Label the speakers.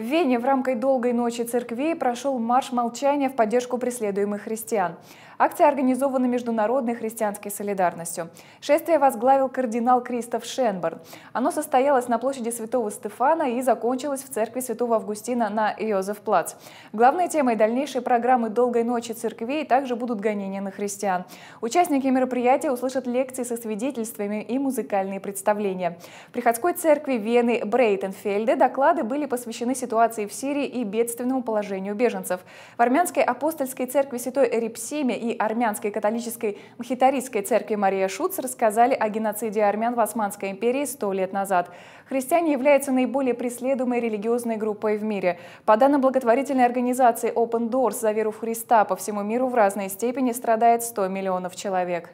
Speaker 1: В Вене в рамках долгой ночи церквей прошел марш молчания в поддержку преследуемых христиан. Акция организована Международной христианской солидарностью. Шествие возглавил кардинал Кристоф Шенберн. Оно состоялось на площади Святого Стефана и закончилось в церкви Святого Августина на Иозеф-Плац. Главной темой дальнейшей программы «Долгой ночи церквей» также будут гонения на христиан. Участники мероприятия услышат лекции со свидетельствами и музыкальные представления. В приходской церкви Вены Брейтенфельде доклады были посвящены ситуации ситуации в Сирии и бедственному положению беженцев. В Армянской апостольской церкви Святой Репсиме и Армянской католической Мхитарийской церкви Мария Шуц рассказали о геноциде армян в Османской империи сто лет назад. Христиане являются наиболее преследуемой религиозной группой в мире. По данным благотворительной организации Open Doors за веру в Христа по всему миру в разной степени страдает 100 миллионов человек.